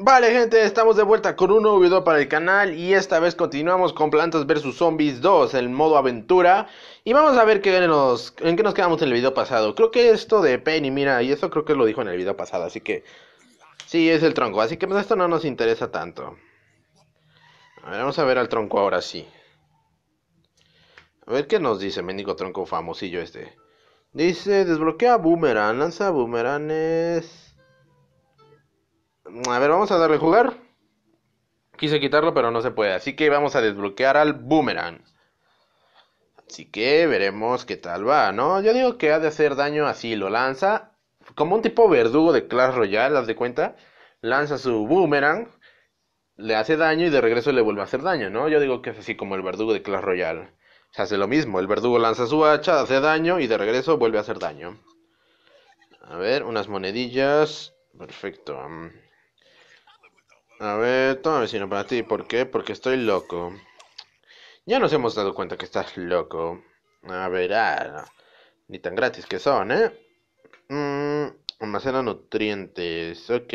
Vale gente, estamos de vuelta con un nuevo video para el canal y esta vez continuamos con Plantas vs Zombies 2, el modo aventura Y vamos a ver qué en qué nos quedamos en el video pasado Creo que esto de Penny, mira, y eso creo que lo dijo en el video pasado, así que Sí, es el tronco, así que pues, esto no nos interesa tanto A ver, vamos a ver al tronco ahora sí A ver qué nos dice, mendigo tronco famosillo este Dice, desbloquea boomerang, lanza boomeranes a ver, vamos a darle a jugar. Quise quitarlo, pero no se puede. Así que vamos a desbloquear al boomerang. Así que veremos qué tal va, ¿no? Yo digo que ha de hacer daño así. Lo lanza como un tipo verdugo de Clash Royale, haz de cuenta. Lanza su boomerang, le hace daño y de regreso le vuelve a hacer daño, ¿no? Yo digo que es así como el verdugo de Clash Royale. Se hace lo mismo. El verdugo lanza su hacha, hace daño y de regreso vuelve a hacer daño. A ver, unas monedillas. Perfecto. A ver, toma vecino para ti. ¿Por qué? Porque estoy loco. Ya nos hemos dado cuenta que estás loco. A ver, ah, ni tan gratis que son, ¿eh? Mmm, almacena nutrientes, ok.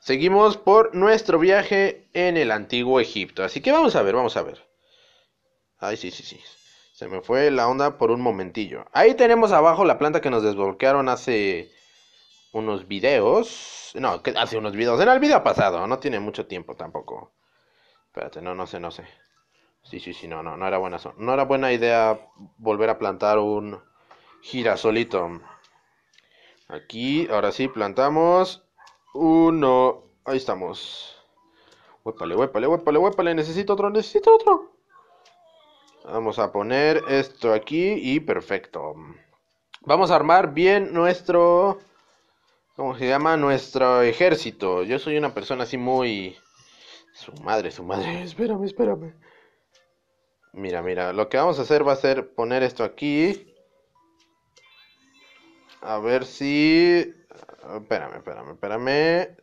Seguimos por nuestro viaje en el antiguo Egipto. Así que vamos a ver, vamos a ver. Ay, sí, sí, sí. Se me fue la onda por un momentillo. Ahí tenemos abajo la planta que nos desbloquearon hace unos videos. No, que hace unos videos. era el video pasado, no tiene mucho tiempo tampoco. Espérate, no, no sé, no sé. Sí, sí, sí, no, no, no era buena, no era buena idea volver a plantar un girasolito. Aquí, ahora sí, plantamos uno. Ahí estamos. Huépale, huépale, huépale, huépale. Necesito otro, necesito otro. Vamos a poner esto aquí y perfecto. Vamos a armar bien nuestro ¿Cómo se llama? Nuestro ejército. Yo soy una persona así muy... Su madre, su madre. Espérame, espérame. Mira, mira. Lo que vamos a hacer va a ser poner esto aquí. A ver si... Espérame, espérame, espérame.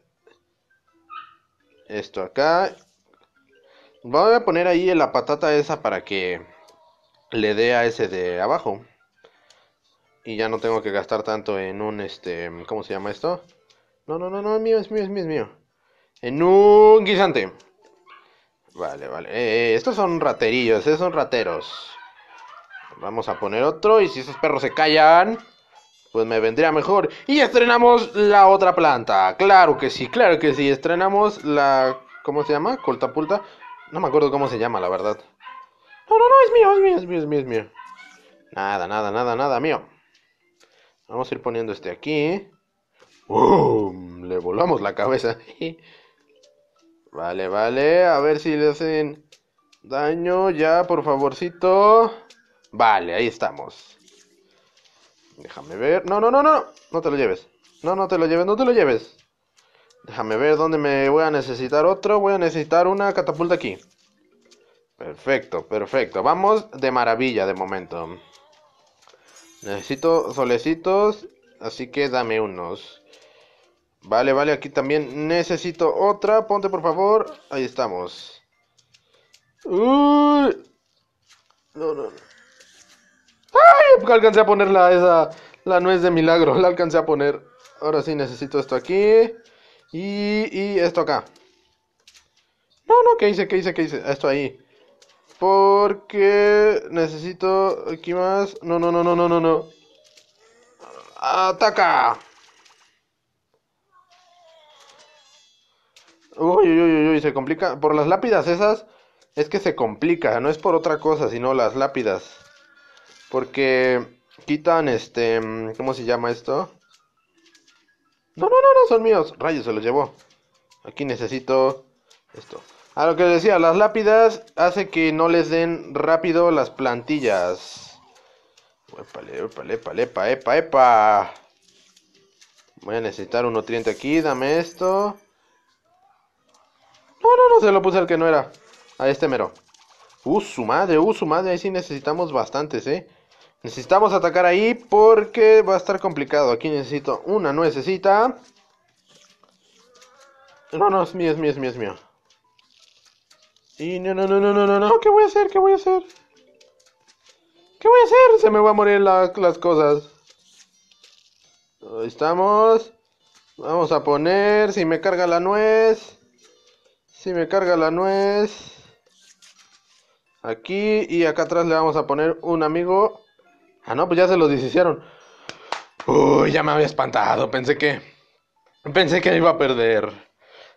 Esto acá. Voy a poner ahí la patata esa para que le dé a ese de abajo. Y ya no tengo que gastar tanto en un, este, ¿cómo se llama esto? No, no, no, no, es mío, es mío, es mío, es mío. En un guisante. Vale, vale. Eh, eh, estos son raterillos, esos son rateros. Vamos a poner otro y si esos perros se callan, pues me vendría mejor. Y estrenamos la otra planta. Claro que sí, claro que sí. Estrenamos la... ¿Cómo se llama? Coltapulta. No me acuerdo cómo se llama, la verdad. No, no, no, es mío, es mío, es mío, es mío. Nada, nada, nada, nada, mío. Vamos a ir poniendo este aquí. Le volamos la cabeza. vale, vale. A ver si le hacen daño. Ya, por favorcito. Vale, ahí estamos. Déjame ver. No, no, no, no. No te lo lleves. No, no te lo lleves, no te lo lleves. Déjame ver dónde me voy a necesitar otro. Voy a necesitar una catapulta aquí. Perfecto, perfecto. Vamos de maravilla de momento. Necesito solecitos, así que dame unos. Vale, vale, aquí también necesito otra. Ponte, por favor. Ahí estamos. Uy. No, no, no. ¡Ay! Pues alcancé a poner la, esa, la nuez de milagro. La alcancé a poner. Ahora sí necesito esto aquí. Y, y esto acá. No, no, ¿qué hice? ¿Qué hice? ¿Qué hice? Esto ahí. Porque necesito aquí más. No, no, no, no, no, no, no. ¡Ataca! Uy, uy, uy, uy, se complica. Por las lápidas esas es que se complica. No es por otra cosa, sino las lápidas. Porque quitan este... ¿Cómo se llama esto? No, no, no, no, son míos. Rayos, se los llevó. Aquí necesito esto. A lo que decía, las lápidas hace que no les den rápido las plantillas. ¡Epa, epa, epa, epa, epa, epa. Voy a necesitar un nutriente aquí, dame esto. No, no, no, se lo puse al que no era. A este mero. Uh, su madre, uh, su madre. Ahí sí necesitamos bastantes, eh. Necesitamos atacar ahí porque va a estar complicado. Aquí necesito una nuecesita. No, no, es mío, es mío, es mío, es mío. Y no, no, no, no, no, no, ¿qué voy a hacer? ¿Qué voy a hacer? ¿Qué voy a hacer? Se me van a morir las cosas. Ahí estamos. Vamos a poner, si me carga la nuez. Si me carga la nuez. Aquí y acá atrás le vamos a poner un amigo. Ah, no, pues ya se los deshicieron. Uy, ya me había espantado. Pensé que. Pensé que iba a perder.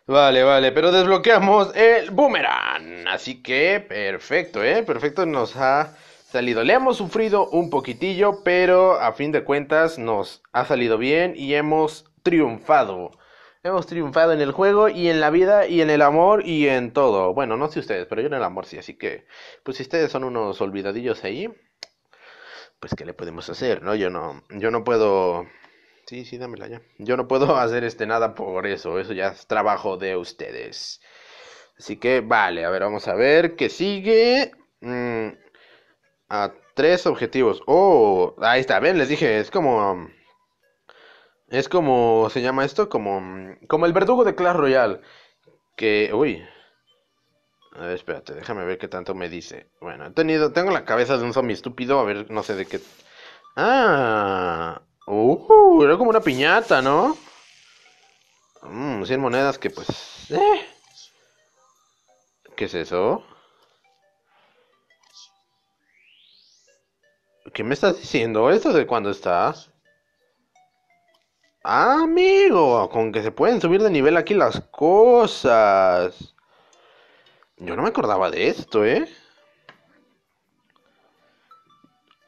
Vale, vale, pero desbloqueamos el boomerang. Así que perfecto, ¿eh? Perfecto nos ha salido. Le hemos sufrido un poquitillo, pero a fin de cuentas nos ha salido bien y hemos triunfado. Hemos triunfado en el juego y en la vida y en el amor y en todo. Bueno, no sé ustedes, pero yo en el amor sí. Así que, pues si ustedes son unos olvidadillos ahí, pues ¿qué le podemos hacer? No, yo no, yo no puedo Sí, sí, dámela ya. Yo no puedo hacer este nada por eso. Eso ya es trabajo de ustedes. Así que, vale, a ver, vamos a ver qué sigue. Mm, a tres objetivos. Oh, ahí está, ven, les dije, es como... Es como, ¿se llama esto? Como, como el verdugo de Clash Royale. Que, uy. A ver, espérate, déjame ver qué tanto me dice. Bueno, he tenido, tengo la cabeza de un zombie estúpido, a ver, no sé de qué... Ah, Uh, era como una piñata, ¿no? Mmm, 100 monedas que pues... Eh. ¿Qué es eso? ¿Qué me estás diciendo? ¿Esto de cuándo está? amigo, con que se pueden subir de nivel aquí las cosas. Yo no me acordaba de esto, ¿eh?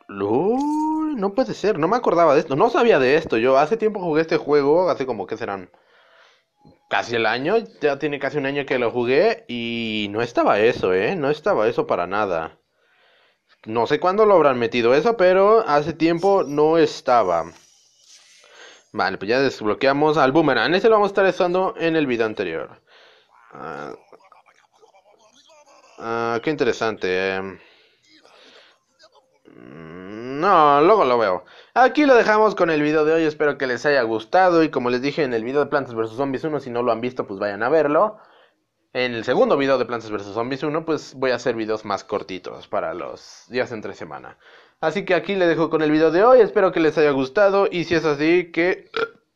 Luz no puede ser, no me acordaba de esto, no sabía de esto. Yo hace tiempo jugué este juego, hace como que serán casi el año, ya tiene casi un año que lo jugué y no estaba eso, ¿eh? No estaba eso para nada. No sé cuándo lo habrán metido eso, pero hace tiempo no estaba. Vale, pues ya desbloqueamos al boomerang. Ese lo vamos a estar usando en el video anterior. Ah, ah, qué interesante. Eh. Mm, no, luego lo veo. Aquí lo dejamos con el video de hoy, espero que les haya gustado y como les dije en el video de Plantas vs Zombies 1, si no lo han visto, pues vayan a verlo. En el segundo video de Plantas vs Zombies 1, pues voy a hacer videos más cortitos para los días entre semana. Así que aquí le dejo con el video de hoy, espero que les haya gustado y si es así que...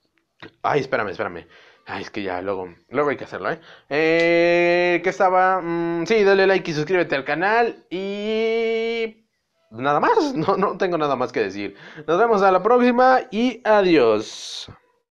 Ay, espérame, espérame. Ay, es que ya, luego, luego hay que hacerlo, ¿eh? eh qué estaba? Mm, sí, dale like y suscríbete al canal y nada más, no, no tengo nada más que decir. Nos vemos a la próxima y adiós.